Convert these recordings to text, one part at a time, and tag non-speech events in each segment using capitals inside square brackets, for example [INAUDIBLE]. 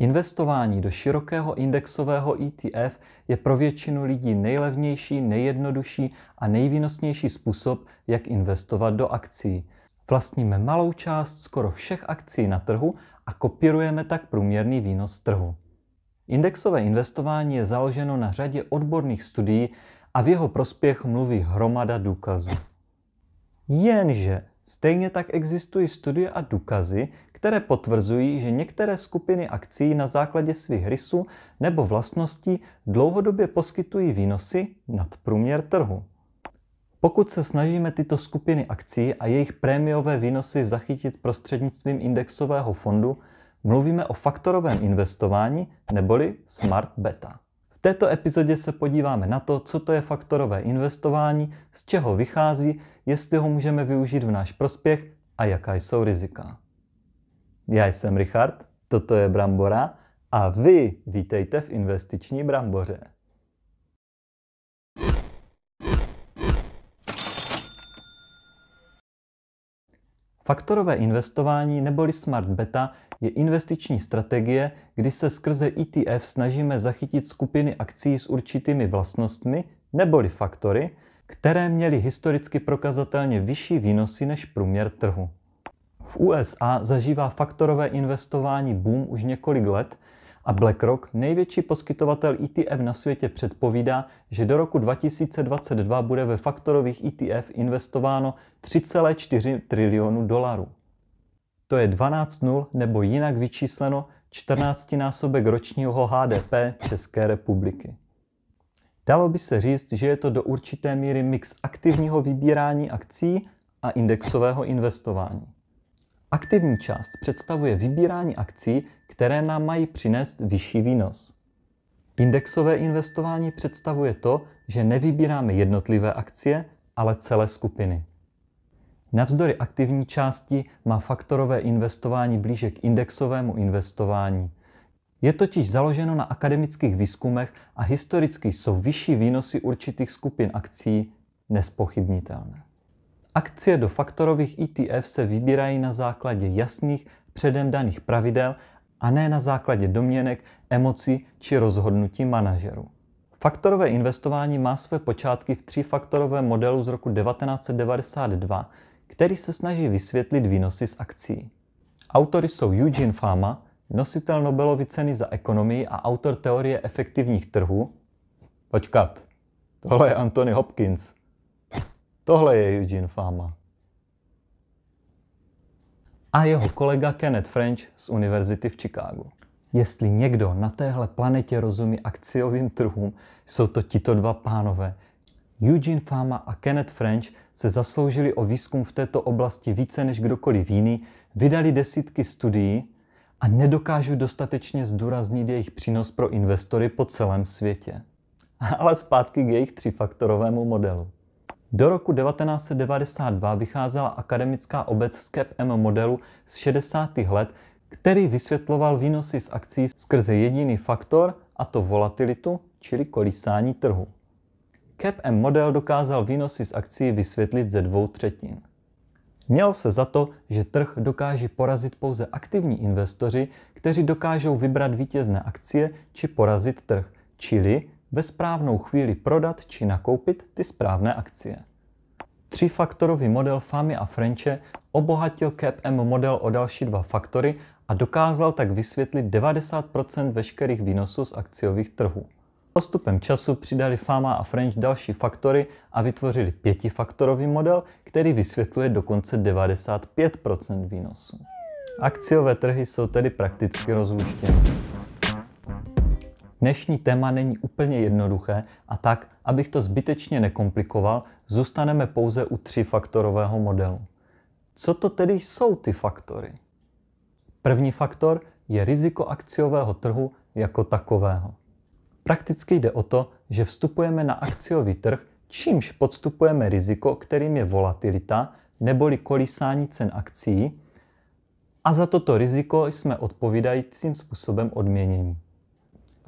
Investování do širokého indexového ETF je pro většinu lidí nejlevnější, nejjednodušší a nejvýnosnější způsob, jak investovat do akcí. Vlastníme malou část skoro všech akcí na trhu a kopírujeme tak průměrný výnos trhu. Indexové investování je založeno na řadě odborných studií a v jeho prospěch mluví hromada důkazů. Jenže stejně tak existují studie a důkazy, které potvrzují, že některé skupiny akcí na základě svých rysů nebo vlastností dlouhodobě poskytují výnosy nad průměr trhu. Pokud se snažíme tyto skupiny akcí a jejich prémiové výnosy zachytit prostřednictvím indexového fondu, mluvíme o faktorovém investování neboli smart beta. V této epizodě se podíváme na to, co to je faktorové investování, z čeho vychází, jestli ho můžeme využít v náš prospěch a jaká jsou rizika. Já jsem Richard, toto je Brambora a vy vítejte v investiční Bramboře. Faktorové investování neboli smart beta je investiční strategie, kdy se skrze ETF snažíme zachytit skupiny akcí s určitými vlastnostmi neboli faktory, které měly historicky prokazatelně vyšší výnosy než průměr trhu. V USA zažívá faktorové investování boom už několik let a BlackRock, největší poskytovatel ETF na světě, předpovídá, že do roku 2022 bude ve faktorových ETF investováno 3,4 trilionu dolarů. To je 12 nul nebo jinak vyčísleno 14 násobek ročního HDP České republiky. Dalo by se říct, že je to do určité míry mix aktivního vybírání akcí a indexového investování. Aktivní část představuje vybírání akcí, které nám mají přinést vyšší výnos. Indexové investování představuje to, že nevybíráme jednotlivé akcie, ale celé skupiny. Navzdory aktivní části má faktorové investování blíže k indexovému investování. Je totiž založeno na akademických výzkumech a historicky jsou vyšší výnosy určitých skupin akcí nespochybnitelné. Akcie do faktorových ETF se vybírají na základě jasných, předem daných pravidel a ne na základě domněnek, emocí či rozhodnutí manažerů. Faktorové investování má své počátky v třífaktorovém modelu z roku 1992, který se snaží vysvětlit výnosy z akcí. Autory jsou Eugene Fama, nositel Nobelovy ceny za ekonomii a autor teorie efektivních trhů. Počkat, tohle je Anthony Hopkins. Tohle je Eugene Fama. A jeho kolega Kenneth French z univerzity v Chicagu. Jestli někdo na téhle planetě rozumí akciovým trhům, jsou to tito dva pánové. Eugene Fama a Kenneth French se zasloužili o výzkum v této oblasti více než kdokoliv jiný, vydali desítky studií a nedokážu dostatečně zdůraznit jejich přínos pro investory po celém světě. [LAUGHS] Ale zpátky k jejich třífaktorovému modelu. Do roku 1992 vycházela akademická obec z CAPM modelu z 60. let, který vysvětloval výnosy z akcí skrze jediný faktor, a to volatilitu, čili kolísání trhu. CAPM model dokázal výnosy z akcí vysvětlit ze dvou třetin. Měl se za to, že trh dokáže porazit pouze aktivní investoři, kteří dokážou vybrat vítězné akcie či porazit trh, čili ve správnou chvíli prodat či nakoupit ty správné akcie. Třífaktorový model Fami a Frenche obohatil CAPM model o další dva faktory a dokázal tak vysvětlit 90% veškerých výnosů z akciových trhů. Postupem času přidali Fama a French další faktory a vytvořili pětifaktorový model, který vysvětluje dokonce 95% výnosů. Akciové trhy jsou tedy prakticky rozluštěny. Dnešní téma není úplně jednoduché a tak, abych to zbytečně nekomplikoval, zůstaneme pouze u třifaktorového modelu. Co to tedy jsou ty faktory? První faktor je riziko akciového trhu jako takového. Prakticky jde o to, že vstupujeme na akciový trh, čímž podstupujeme riziko, kterým je volatilita, neboli kolísání cen akcí, a za toto riziko jsme odpovídajícím způsobem odměnění.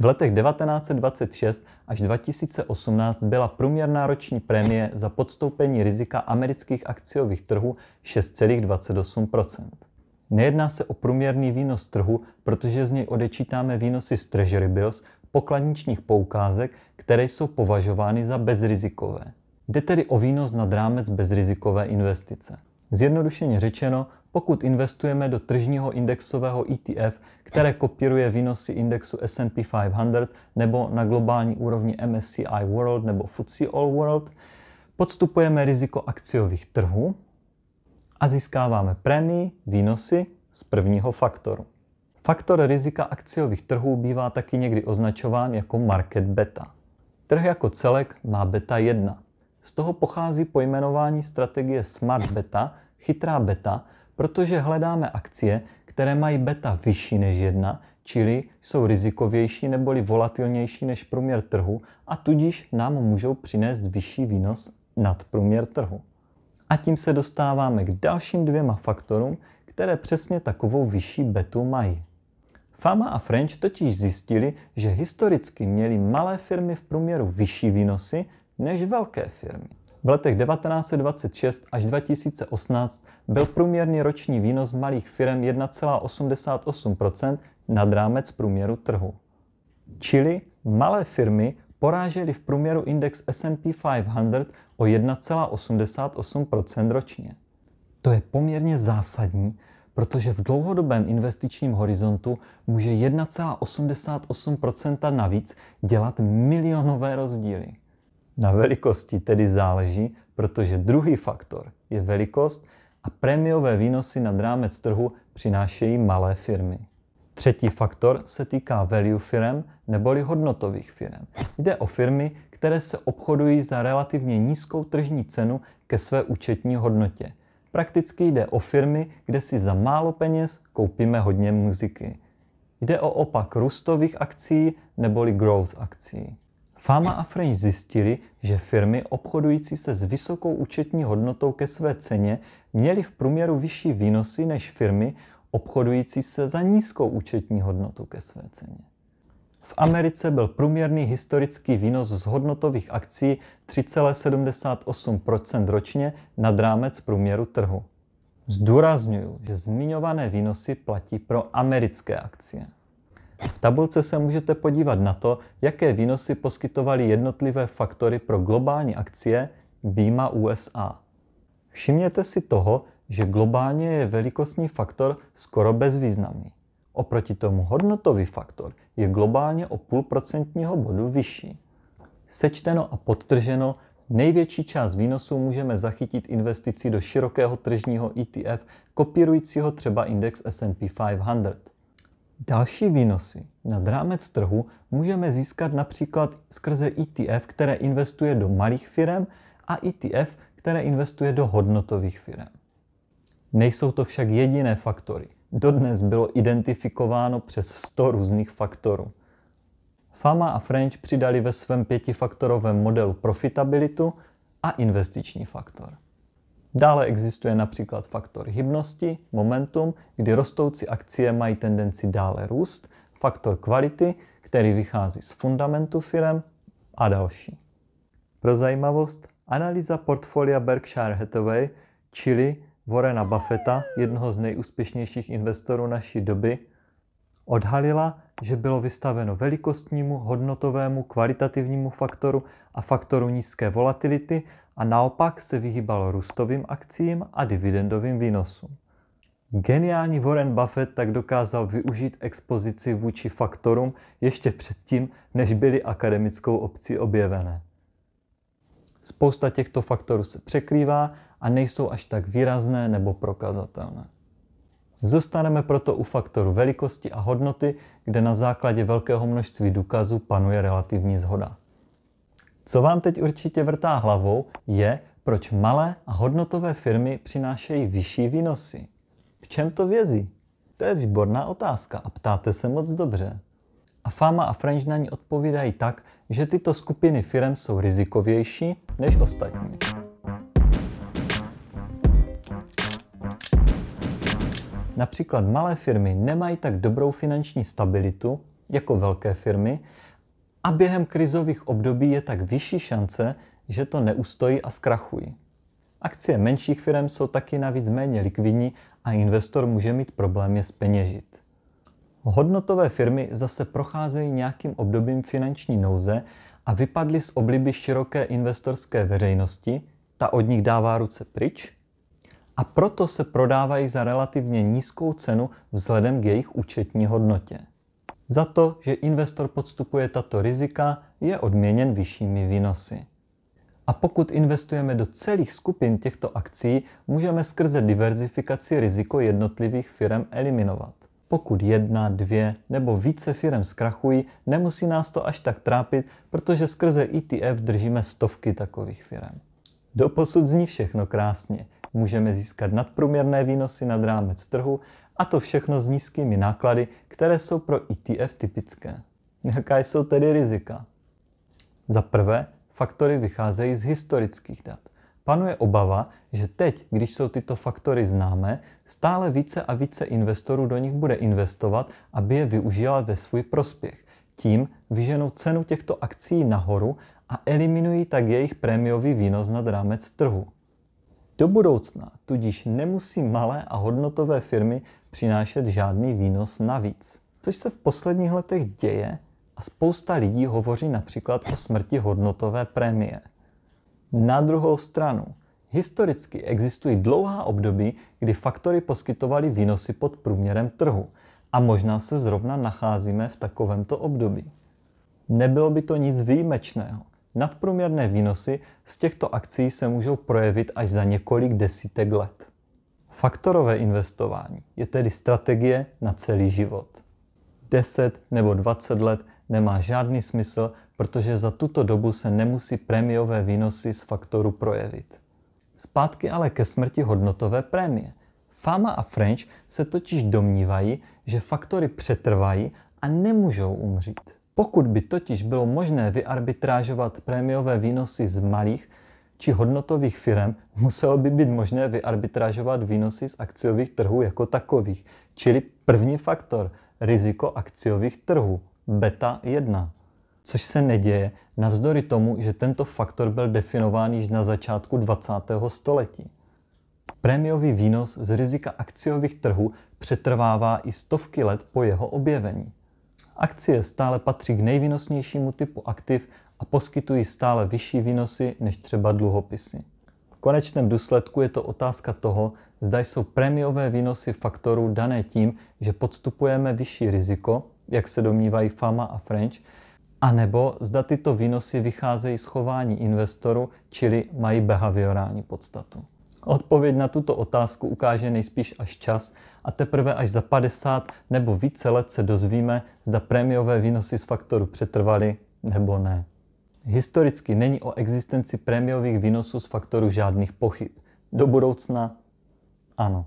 V letech 1926 až 2018 byla průměrná roční prémie za podstoupení rizika amerických akciových trhů 6,28 Nejedná se o průměrný výnos trhu, protože z něj odečítáme výnosy z treasury bills, pokladničních poukázek, které jsou považovány za bezrizikové. Jde tedy o výnos nad rámec bezrizikové investice. Zjednodušeně řečeno, pokud investujeme do tržního indexového ETF, které kopíruje výnosy indexu S&P 500 nebo na globální úrovni MSCI World nebo FTSE All World, podstupujeme riziko akciových trhů a získáváme prémii výnosy z prvního faktoru. Faktor rizika akciových trhů bývá taky někdy označován jako market beta. Trh jako celek má beta 1. Z toho pochází pojmenování strategie Smart Beta, chytrá beta, protože hledáme akcie, které mají beta vyšší než 1, čili jsou rizikovější neboli volatilnější než průměr trhu a tudíž nám můžou přinést vyšší výnos nad průměr trhu. A tím se dostáváme k dalším dvěma faktorům, které přesně takovou vyšší betu mají. Fama a French totiž zjistili, že historicky měly malé firmy v průměru vyšší výnosy než velké firmy. V letech 1926 až 2018 byl průměrný roční výnos malých firm 1,88 nad rámec průměru trhu. Čili malé firmy porážely v průměru index S&P 500 o 1,88 ročně. To je poměrně zásadní, protože v dlouhodobém investičním horizontu může 1,88 navíc dělat milionové rozdíly. Na velikosti tedy záleží, protože druhý faktor je velikost a prémiové výnosy nad rámec trhu přinášejí malé firmy. Třetí faktor se týká value firm neboli hodnotových firm. Jde o firmy, které se obchodují za relativně nízkou tržní cenu ke své účetní hodnotě. Prakticky jde o firmy, kde si za málo peněz koupíme hodně muziky. Jde o opak růstových akcí neboli growth akcí. Fama a French zjistili, že firmy obchodující se s vysokou účetní hodnotou ke své ceně měly v průměru vyšší výnosy než firmy obchodující se za nízkou účetní hodnotu ke své ceně. V Americe byl průměrný historický výnos z hodnotových akcí 3,78 ročně nad rámec průměru trhu. Zdůrazňuju, že zmiňované výnosy platí pro americké akcie. V tabulce se můžete podívat na to, jaké výnosy poskytovaly jednotlivé faktory pro globální akcie výjima USA. Všimněte si toho, že globálně je velikostní faktor skoro bezvýznamný. Oproti tomu hodnotový faktor je globálně o půl procentního bodu vyšší. Sečteno a podtrženo, největší část výnosů můžeme zachytit investicí do širokého tržního ETF kopírujícího třeba index S&P 500. Další výnosy nad rámec trhu můžeme získat například skrze ETF, které investuje do malých firm a ETF, které investuje do hodnotových firm. Nejsou to však jediné faktory. Dodnes bylo identifikováno přes 100 různých faktorů. Fama a French přidali ve svém pětifaktorovém modelu profitabilitu a investiční faktor. Dále existuje například faktor hybnosti, momentum, kdy rostoucí akcie mají tendenci dále růst, faktor kvality, který vychází z fundamentu firem a další. Pro zajímavost, analýza portfolia Berkshire Hathaway, čili Warrena Buffetta, jednoho z nejúspěšnějších investorů naší doby, odhalila, že bylo vystaveno velikostnímu, hodnotovému, kvalitativnímu faktoru a faktoru nízké volatility a naopak se vyhýbal růstovým akcím a dividendovým výnosům. Geniální Warren Buffett tak dokázal využít expozici vůči faktorům ještě předtím, než byly akademickou obcí objevené. Spousta těchto faktorů se překrývá a nejsou až tak výrazné nebo prokazatelné. Zůstaneme proto u faktoru velikosti a hodnoty, kde na základě velkého množství důkazů panuje relativní zhoda. Co vám teď určitě vrtá hlavou, je, proč malé a hodnotové firmy přinášejí vyšší výnosy. V čem to vězí? To je výborná otázka a ptáte se moc dobře. A Fama a French na ní odpovídají tak, že tyto skupiny firm jsou rizikovější než ostatní. Například malé firmy nemají tak dobrou finanční stabilitu jako velké firmy a během krizových období je tak vyšší šance, že to neustojí a zkrachují. Akcie menších firm jsou taky navíc méně likvidní a investor může mít problém je speněžit. Hodnotové firmy zase procházejí nějakým obdobím finanční nouze a vypadly z obliby široké investorské veřejnosti, ta od nich dává ruce pryč a proto se prodávají za relativně nízkou cenu vzhledem k jejich účetní hodnotě. Za to, že investor podstupuje tato rizika, je odměněn vyššími výnosy. A pokud investujeme do celých skupin těchto akcí, můžeme skrze diverzifikaci riziko jednotlivých firm eliminovat. Pokud jedna, dvě nebo více firm zkrachují, nemusí nás to až tak trápit, protože skrze ETF držíme stovky takových firm. Doposud zní všechno krásně. Můžeme získat nadprůměrné výnosy nad rámec trhu, a to všechno s nízkými náklady, které jsou pro ETF typické. Jaká jsou tedy rizika? Za prvé, faktory vycházejí z historických dat. Panuje obava, že teď, když jsou tyto faktory známé, stále více a více investorů do nich bude investovat, aby je využila ve svůj prospěch. Tím vyženou cenu těchto akcí nahoru a eliminují tak jejich prémiový výnos nad rámec trhu. Do budoucna tudíž nemusí malé a hodnotové firmy přinášet žádný výnos navíc. Což se v posledních letech děje a spousta lidí hovoří například o smrti hodnotové prémie. Na druhou stranu, historicky existují dlouhá období, kdy faktory poskytovaly výnosy pod průměrem trhu a možná se zrovna nacházíme v takovémto období. Nebylo by to nic výjimečného. Nadprůměrné výnosy z těchto akcí se můžou projevit až za několik desítek let. Faktorové investování je tedy strategie na celý život. 10 nebo 20 let nemá žádný smysl, protože za tuto dobu se nemusí prémiové výnosy z faktoru projevit. Zpátky ale ke smrti hodnotové prémie. Fama a French se totiž domnívají, že faktory přetrvají a nemůžou umřít. Pokud by totiž bylo možné vyarbitrážovat prémiové výnosy z malých či hodnotových firm, muselo by být možné vyarbitrážovat výnosy z akciových trhů jako takových, čili první faktor, riziko akciových trhů, beta 1. Což se neděje navzdory tomu, že tento faktor byl definován již na začátku 20. století. Prémiový výnos z rizika akciových trhů přetrvává i stovky let po jeho objevení. Akcie stále patří k nejvýnosnějšímu typu aktiv a poskytují stále vyšší výnosy než třeba dluhopisy. V konečném důsledku je to otázka toho, zda jsou prémiové výnosy faktorů dané tím, že podstupujeme vyšší riziko, jak se domnívají Fama a French, anebo zda tyto výnosy vycházejí z chování investoru, čili mají behaviorální podstatu. Odpověď na tuto otázku ukáže nejspíš až čas a teprve až za 50 nebo více let se dozvíme, zda prémiové výnosy z faktoru přetrvaly nebo ne. Historicky není o existenci prémiových výnosů z faktoru žádných pochyb. Do budoucna ano.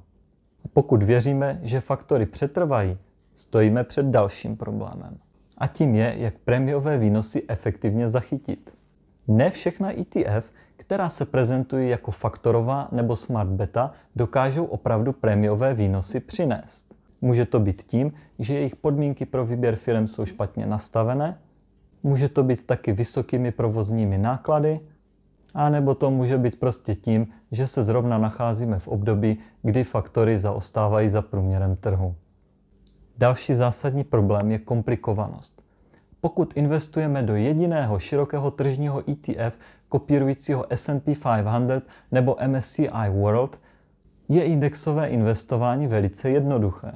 Pokud věříme, že faktory přetrvají, stojíme před dalším problémem. A tím je, jak prémiové výnosy efektivně zachytit. Ne všechna ETF, která se prezentují jako faktorová nebo smart beta, dokážou opravdu prémiové výnosy přinést. Může to být tím, že jejich podmínky pro výběr firm jsou špatně nastavené, Může to být taky vysokými provozními náklady, a nebo to může být prostě tím, že se zrovna nacházíme v období, kdy faktory zaostávají za průměrem trhu. Další zásadní problém je komplikovanost. Pokud investujeme do jediného širokého tržního ETF kopírujícího S&P 500 nebo MSCI World, je indexové investování velice jednoduché.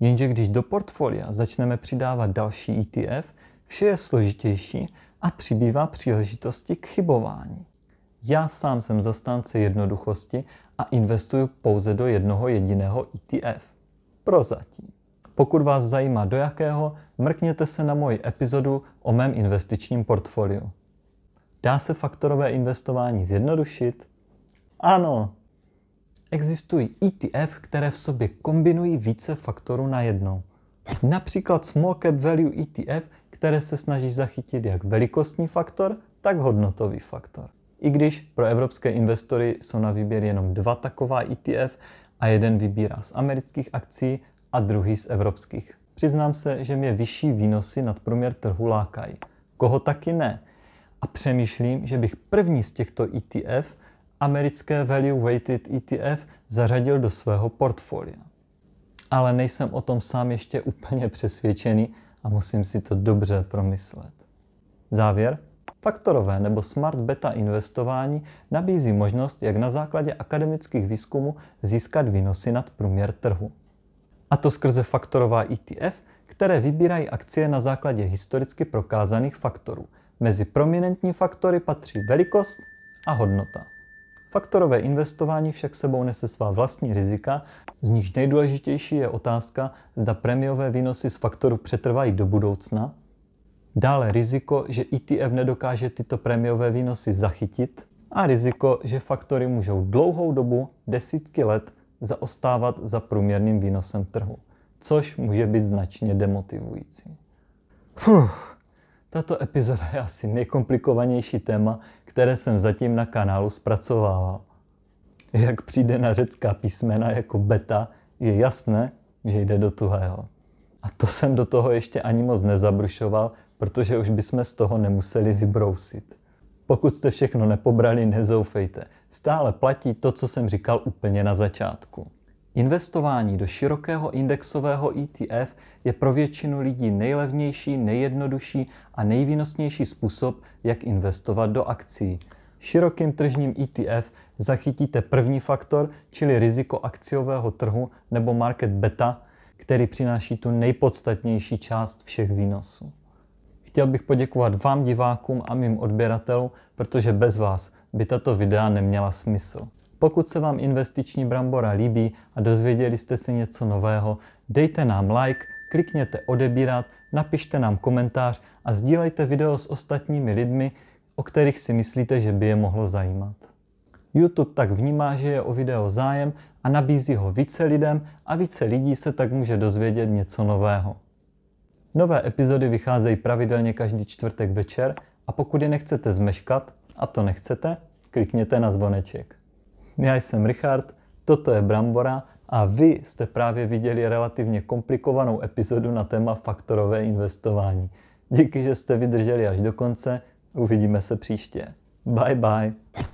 Jenže když do portfolia začneme přidávat další ETF, Vše je složitější a přibývá příležitosti k chybování. Já sám jsem zastánce jednoduchosti a investuju pouze do jednoho jediného ETF. Prozatím. Pokud vás zajímá do jakého, mrkněte se na moji epizodu o mém investičním portfoliu. Dá se faktorové investování zjednodušit? Ano! Existují ETF, které v sobě kombinují více faktorů na jednou. Například Small Cap Value ETF které se snaží zachytit jak velikostní faktor, tak hodnotový faktor. I když pro evropské investory jsou na výběr jenom dva taková ETF a jeden vybírá z amerických akcí a druhý z evropských. Přiznám se, že mě vyšší výnosy nad průměr trhu lákají. Koho taky ne? A přemýšlím, že bych první z těchto ETF, americké Value Weighted ETF, zařadil do svého portfolia. Ale nejsem o tom sám ještě úplně přesvědčený a musím si to dobře promyslet. Závěr? Faktorové nebo smart beta investování nabízí možnost, jak na základě akademických výzkumů získat výnosy nad průměr trhu. A to skrze faktorová ETF, které vybírají akcie na základě historicky prokázaných faktorů. Mezi prominentní faktory patří velikost a hodnota. Faktorové investování však sebou nese svá vlastní rizika, z nich nejdůležitější je otázka, zda premiové výnosy z faktoru přetrvají do budoucna, dále riziko, že ETF nedokáže tyto premiové výnosy zachytit a riziko, že faktory můžou dlouhou dobu, desítky let, zaostávat za průměrným výnosem trhu, což může být značně demotivující. Puh, tato epizoda je asi nejkomplikovanější téma, které jsem zatím na kanálu zpracovával. Jak přijde na řecká písmena jako beta, je jasné, že jde do tuhého. A to jsem do toho ještě ani moc nezabrušoval, protože už bychom z toho nemuseli vybrousit. Pokud jste všechno nepobrali, nezoufejte. Stále platí to, co jsem říkal úplně na začátku. Investování do širokého indexového ETF je pro většinu lidí nejlevnější, nejjednodušší a nejvýnosnější způsob, jak investovat do akcí. Širokým tržním ETF zachytíte první faktor, čili riziko akciového trhu nebo market beta, který přináší tu nejpodstatnější část všech výnosů. Chtěl bych poděkovat vám divákům a mým odběratelům, protože bez vás by tato videa neměla smysl. Pokud se vám investiční brambora líbí a dozvěděli jste se něco nového, dejte nám like, klikněte odebírat, napište nám komentář a sdílejte video s ostatními lidmi, o kterých si myslíte, že by je mohlo zajímat. YouTube tak vnímá, že je o video zájem a nabízí ho více lidem a více lidí se tak může dozvědět něco nového. Nové epizody vycházejí pravidelně každý čtvrtek večer a pokud je nechcete zmeškat, a to nechcete, klikněte na zvoneček. Já jsem Richard, toto je Brambora a vy jste právě viděli relativně komplikovanou epizodu na téma faktorové investování. Díky, že jste vydrželi až do konce, uvidíme se příště. Bye bye.